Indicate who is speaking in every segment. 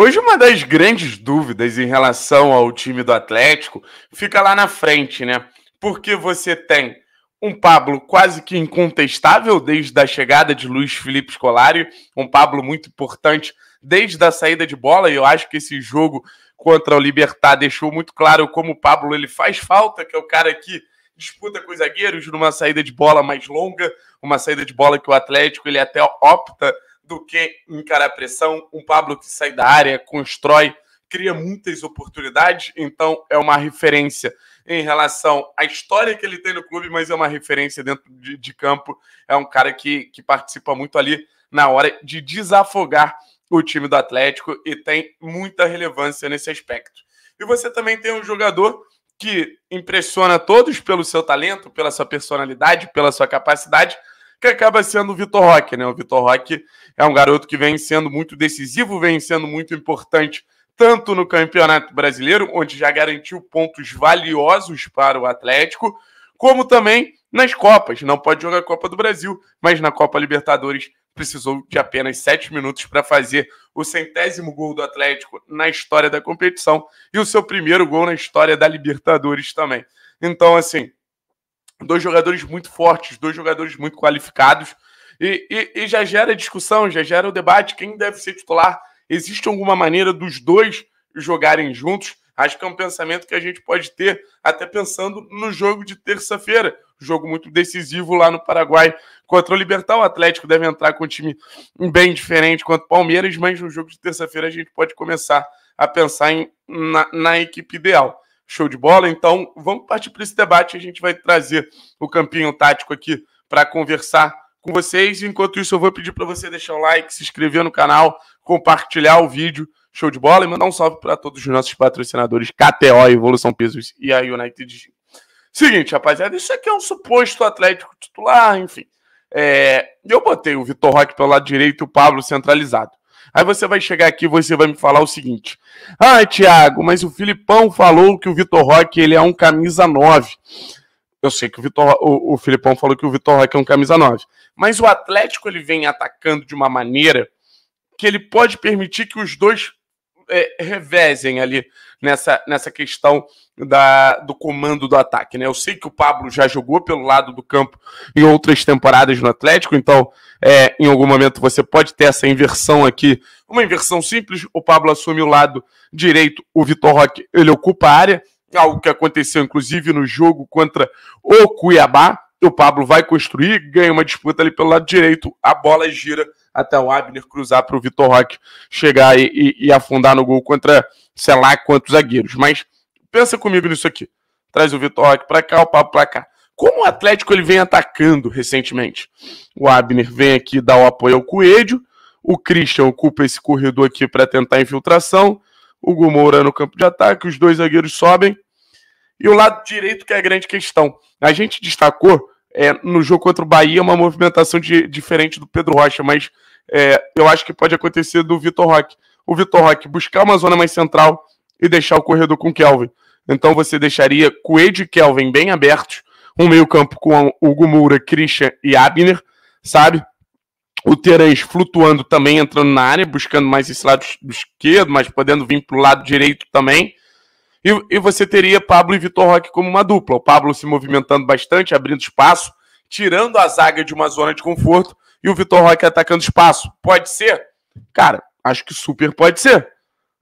Speaker 1: Hoje, uma das grandes dúvidas em relação ao time do Atlético fica lá na frente, né? Porque você tem um Pablo quase que incontestável desde a chegada de Luiz Felipe Scolari, um Pablo muito importante desde a saída de bola, e eu acho que esse jogo contra o Libertar deixou muito claro como o Pablo ele faz falta, que é o cara que disputa com os zagueiros numa saída de bola mais longa, uma saída de bola que o Atlético ele até opta do que encarar a pressão. Um Pablo que sai da área, constrói, cria muitas oportunidades, então é uma referência em relação à história que ele tem no clube, mas é uma referência dentro de, de campo. É um cara que, que participa muito ali na hora de desafogar o time do Atlético e tem muita relevância nesse aspecto. E você também tem um jogador que impressiona todos pelo seu talento, pela sua personalidade, pela sua capacidade, que acaba sendo o Vitor Roque, né? O Vitor Roque é um garoto que vem sendo muito decisivo, vem sendo muito importante, tanto no Campeonato Brasileiro, onde já garantiu pontos valiosos para o Atlético, como também nas Copas. Não pode jogar a Copa do Brasil, mas na Copa Libertadores precisou de apenas sete minutos para fazer o centésimo gol do Atlético na história da competição e o seu primeiro gol na história da Libertadores também. Então, assim, dois jogadores muito fortes, dois jogadores muito qualificados, e, e, e já gera discussão, já gera o debate, quem deve ser titular, existe alguma maneira dos dois jogarem juntos? Acho que é um pensamento que a gente pode ter, até pensando no jogo de terça-feira, jogo muito decisivo lá no Paraguai contra o Libertar. O Atlético deve entrar com um time bem diferente contra o Palmeiras, mas no jogo de terça-feira a gente pode começar a pensar em, na, na equipe ideal. Show de bola. Então, vamos partir para esse debate. A gente vai trazer o campinho tático aqui para conversar com vocês. Enquanto isso, eu vou pedir para você deixar o like, se inscrever no canal, compartilhar o vídeo. Show de bola. E mandar um salve para todos os nossos patrocinadores KTO, Evolução Pesos e a United Seguinte, rapaziada, isso aqui é um suposto Atlético titular, enfim. É, eu botei o Vitor Roque pelo lado direito e o Pablo centralizado. Aí você vai chegar aqui e você vai me falar o seguinte: Ah, Thiago, mas o Filipão falou que o Vitor Roque ele é um camisa 9. Eu sei que o, Vitor, o, o Filipão falou que o Vitor Roque é um camisa 9. Mas o Atlético ele vem atacando de uma maneira que ele pode permitir que os dois é, revezem ali nessa, nessa questão da, do comando do ataque. Né? Eu sei que o Pablo já jogou pelo lado do campo em outras temporadas no Atlético, então é, em algum momento você pode ter essa inversão aqui. Uma inversão simples: o Pablo assume o lado direito, o Vitor Roque ele ocupa a área, algo que aconteceu inclusive no jogo contra o Cuiabá. O Pablo vai construir, ganha uma disputa ali pelo lado direito, a bola gira até o Abner cruzar para o Vitor Roque chegar e, e, e, afundar no gol contra, sei lá, quantos zagueiros. Mas pensa comigo nisso aqui. Traz o Vitor Roque para cá, o Papo para cá. Como o Atlético ele vem atacando recentemente? O Abner vem aqui dar o apoio ao Coelho, o Christian ocupa esse corredor aqui para tentar infiltração, o Gumoura no campo de ataque, os dois zagueiros sobem. E o lado direito que é a grande questão. A gente destacou é, no jogo contra o Bahia, é uma movimentação de, diferente do Pedro Rocha, mas é, eu acho que pode acontecer do Vitor Roque. O Vitor Roque buscar uma zona mais central e deixar o corredor com o Kelvin. Então você deixaria Coelho e Kelvin bem abertos, um meio-campo com o Gumura, Christian e Abner, sabe? O Terãs flutuando também, entrando na área, buscando mais esse lado esquerdo, mas podendo vir para o lado direito também. E, e você teria Pablo e Vitor Roque como uma dupla. O Pablo se movimentando bastante, abrindo espaço, tirando a zaga de uma zona de conforto e o Vitor Roque atacando espaço. Pode ser? Cara, acho que super pode ser.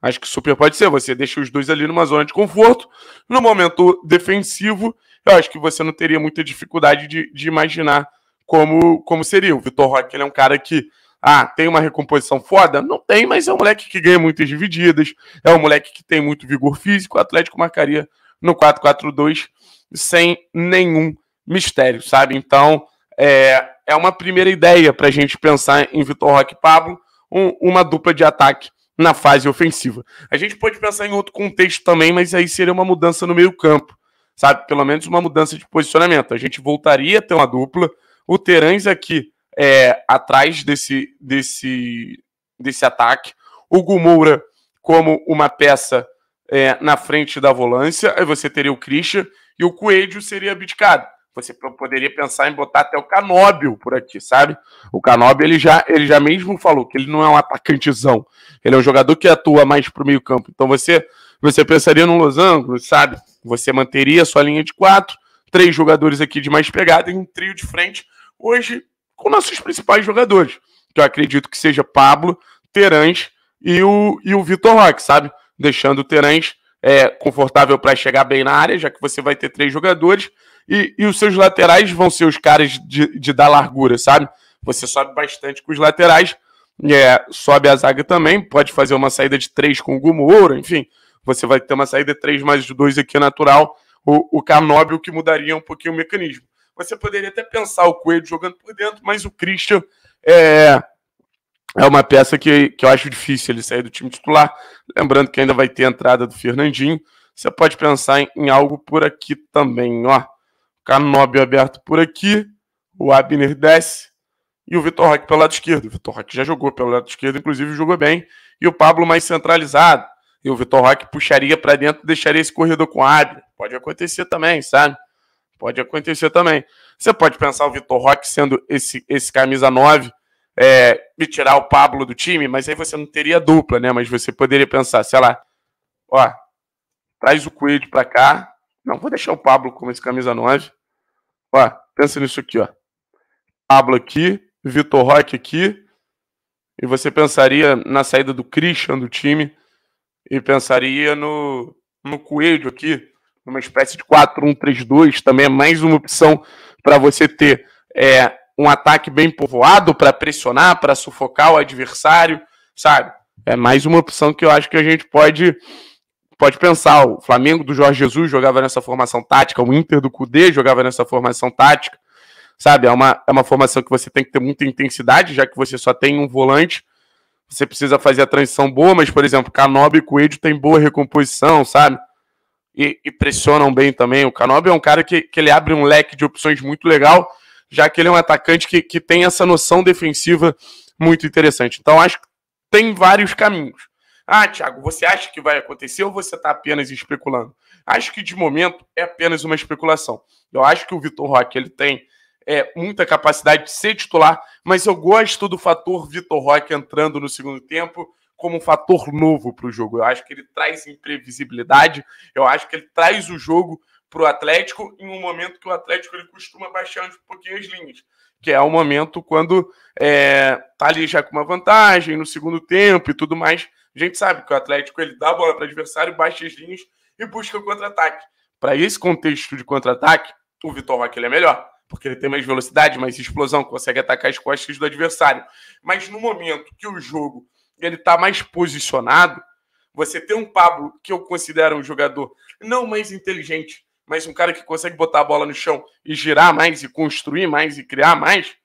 Speaker 1: Acho que super pode ser. Você deixa os dois ali numa zona de conforto. No momento defensivo, eu acho que você não teria muita dificuldade de, de imaginar como, como seria. O Vitor Roque ele é um cara que ah, tem uma recomposição foda? Não tem, mas é um moleque que ganha muitas divididas, é um moleque que tem muito vigor físico. O Atlético marcaria no 4-4-2 sem nenhum mistério, sabe? Então, é, é uma primeira ideia para a gente pensar em Vitor Roque e Pablo, um, uma dupla de ataque na fase ofensiva. A gente pode pensar em outro contexto também, mas aí seria uma mudança no meio-campo, sabe? Pelo menos uma mudança de posicionamento. A gente voltaria a ter uma dupla. O Terãs aqui é, atrás desse, desse, desse ataque. O Gumoura como uma peça é, na frente da volância. Aí você teria o Christian e o Coelho seria abdicado. Você poderia pensar em botar até o Canóbio por aqui, sabe? O Canóbio, ele já, ele já mesmo falou que ele não é um atacantezão. Ele é um jogador que atua mais pro meio campo. Então você você pensaria no Los Angeles, sabe? Você manteria a sua linha de quatro, três jogadores aqui de mais pegada e um trio de frente. Hoje com nossos principais jogadores, que eu acredito que seja Pablo, Terãs e o, e o Vitor Roque, sabe? Deixando o Terãs é, confortável para chegar bem na área, já que você vai ter três jogadores, e, e os seus laterais vão ser os caras de, de dar largura, sabe? Você sobe bastante com os laterais, é, sobe a zaga também, pode fazer uma saída de três com o Gumoura, enfim, você vai ter uma saída de três mais dois aqui natural, o, o Canóbio que mudaria um pouquinho o mecanismo. Você poderia até pensar o Coelho jogando por dentro, mas o Christian é, é uma peça que, que eu acho difícil ele sair do time titular. Lembrando que ainda vai ter a entrada do Fernandinho. Você pode pensar em, em algo por aqui também, ó. Canobi aberto por aqui, o Abner desce e o Vitor Roque pelo lado esquerdo. O Vitor Roque já jogou pelo lado esquerdo, inclusive jogou bem. E o Pablo mais centralizado. E o Vitor Roque puxaria para dentro, deixaria esse corredor com o Abner. Pode acontecer também, sabe? Pode acontecer também. Você pode pensar o Vitor Roque sendo esse, esse camisa 9, é, me tirar o Pablo do time, mas aí você não teria dupla, né? Mas você poderia pensar, sei lá, ó, traz o Coelho pra cá. Não, vou deixar o Pablo como esse camisa 9. Ó, pensa nisso aqui, ó. Pablo aqui, Vitor Roque aqui. E você pensaria na saída do Christian do time e pensaria no, no Coelho aqui numa espécie de 4-1-3-2, também é mais uma opção para você ter é, um ataque bem povoado para pressionar, para sufocar o adversário, sabe? É mais uma opção que eu acho que a gente pode pode pensar. O Flamengo do Jorge Jesus jogava nessa formação tática, o Inter do Cudê jogava nessa formação tática, sabe? É uma, é uma formação que você tem que ter muita intensidade, já que você só tem um volante. Você precisa fazer a transição boa, mas, por exemplo, Canobi e Coelho tem boa recomposição, sabe? e, e pressionam bem também. O Canobi é um cara que, que ele abre um leque de opções muito legal, já que ele é um atacante que, que tem essa noção defensiva muito interessante. Então, acho que tem vários caminhos. Ah, Thiago, você acha que vai acontecer ou você está apenas especulando? Acho que de momento é apenas uma especulação. Eu acho que o Vitor Roque ele tem é, muita capacidade de ser titular, mas eu gosto do fator Vitor Roque entrando no segundo tempo como um fator novo para o jogo. Eu acho que ele traz imprevisibilidade, eu acho que ele traz o jogo para o Atlético em um momento que o Atlético ele costuma baixar um pouquinho as linhas, que é o momento quando é, tá ali já com uma vantagem no segundo tempo e tudo mais. A gente sabe que o Atlético ele dá a bola para o adversário, baixa as linhas e busca o contra-ataque. Para esse contexto de contra-ataque, o Vitor Roque é melhor, porque ele tem mais velocidade, mais explosão, consegue atacar as costas do adversário. Mas no momento que o jogo ele está mais posicionado, você tem um Pablo, que eu considero um jogador não mais inteligente, mas um cara que consegue botar a bola no chão e girar mais, e construir mais, e criar mais,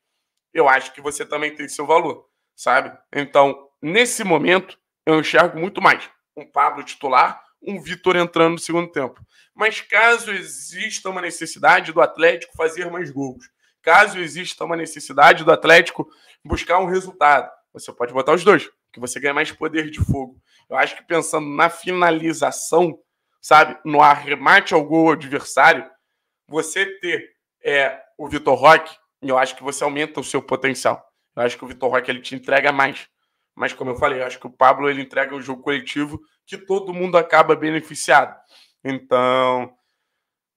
Speaker 1: eu acho que você também tem seu valor, sabe? Então, nesse momento, eu enxergo muito mais um Pablo titular, um Vitor entrando no segundo tempo. Mas caso exista uma necessidade do Atlético fazer mais gols, caso exista uma necessidade do Atlético buscar um resultado, você pode botar os dois que você ganha mais poder de fogo. Eu acho que pensando na finalização, sabe, no arremate ao gol adversário, você ter é, o Vitor Roque, eu acho que você aumenta o seu potencial. Eu acho que o Vitor Roque ele te entrega mais. Mas como eu falei, eu acho que o Pablo ele entrega o jogo coletivo que todo mundo acaba beneficiado. Então,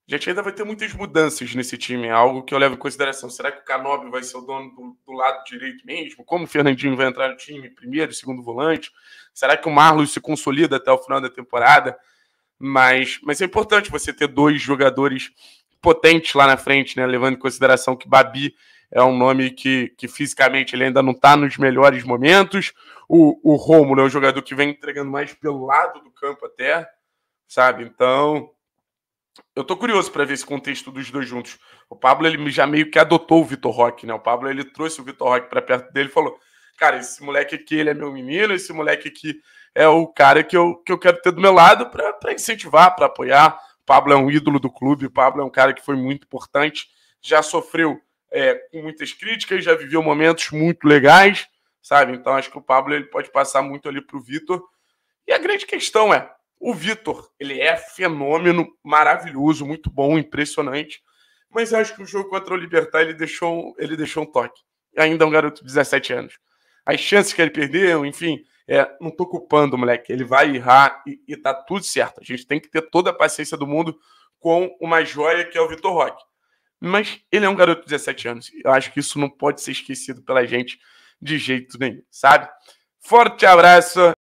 Speaker 1: a gente ainda vai ter muitas mudanças nesse time, é algo que eu levo em consideração. Será que o Canobi vai ser o dono do, do, lado direito mesmo? Como o Fernandinho vai entrar no time, primeiro, segundo volante? Será que o Marlos se consolida até o final da temporada? Mas, mas é importante você ter dois jogadores potentes lá na frente, né? Levando em consideração que Babi é um nome que, que fisicamente ele ainda não está nos melhores momentos. O, o Romulo é um jogador que vem entregando mais pelo lado do campo até, sabe? Então, eu tô curioso para ver esse contexto dos dois juntos. O Pablo ele já meio que adotou o Vitor Roque, né? O Pablo ele trouxe o Vitor Roque para perto dele e falou: "Cara, esse moleque aqui ele é meu menino, esse moleque aqui é o cara que eu, que eu quero ter do meu lado para incentivar, para apoiar. O Pablo é um ídolo do clube, o Pablo é um cara que foi muito importante, já sofreu é, com muitas críticas, já viveu momentos muito legais, sabe? Então acho que o Pablo ele pode passar muito ali pro Vitor. E a grande questão é, o Vitor, ele é fenômeno, maravilhoso, muito bom, impressionante. Mas acho que o jogo contra o Libertar ele deixou, ele deixou um toque. Ainda é um garoto de 17 anos. As chances que ele perdeu, enfim, é, não tô culpando, moleque. Ele vai errar e, e tá tudo certo. A gente tem que ter toda a paciência do mundo com uma joia que é o Vitor Roque. Mas ele é um garoto de 17 anos. Eu acho que isso não pode ser esquecido pela gente de jeito nenhum, sabe? Forte abraço.